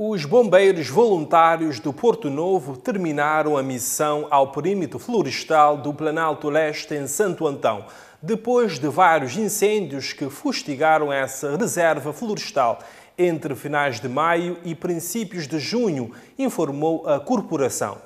Os bombeiros voluntários do Porto Novo terminaram a missão ao perímetro florestal do Planalto Leste em Santo Antão, depois de vários incêndios que fustigaram essa reserva florestal entre finais de maio e princípios de junho, informou a corporação.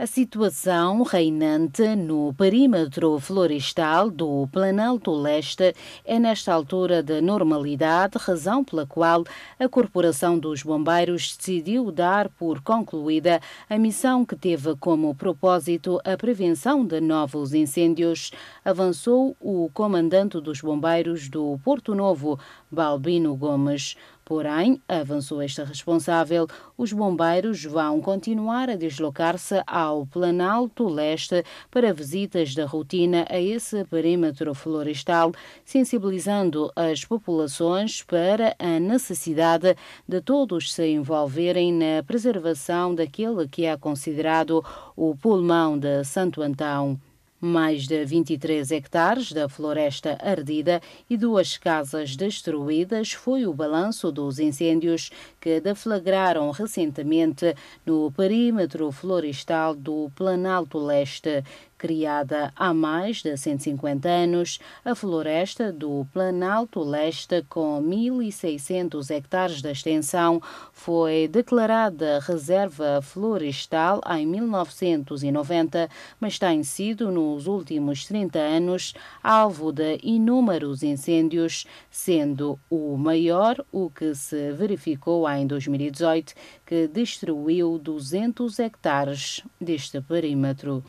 A situação reinante no perímetro florestal do Planalto Leste é, nesta altura, de normalidade, razão pela qual a Corporação dos Bombeiros decidiu dar por concluída a missão que teve como propósito a prevenção de novos incêndios, avançou o comandante dos Bombeiros do Porto Novo, Balbino Gomes. Porém, avançou esta responsável, os bombeiros vão continuar a deslocar-se ao Planalto Leste para visitas da rotina a esse perímetro florestal, sensibilizando as populações para a necessidade de todos se envolverem na preservação daquele que é considerado o pulmão de Santo Antão mais de 23 hectares da floresta ardida e duas casas destruídas foi o balanço dos incêndios que deflagraram recentemente no perímetro florestal do Planalto Leste, Criada há mais de 150 anos, a floresta do Planalto Leste, com 1.600 hectares de extensão, foi declarada reserva florestal em 1990, mas tem sido, nos últimos 30 anos, alvo de inúmeros incêndios, sendo o maior o que se verificou em 2018, que destruiu 200 hectares deste perímetro.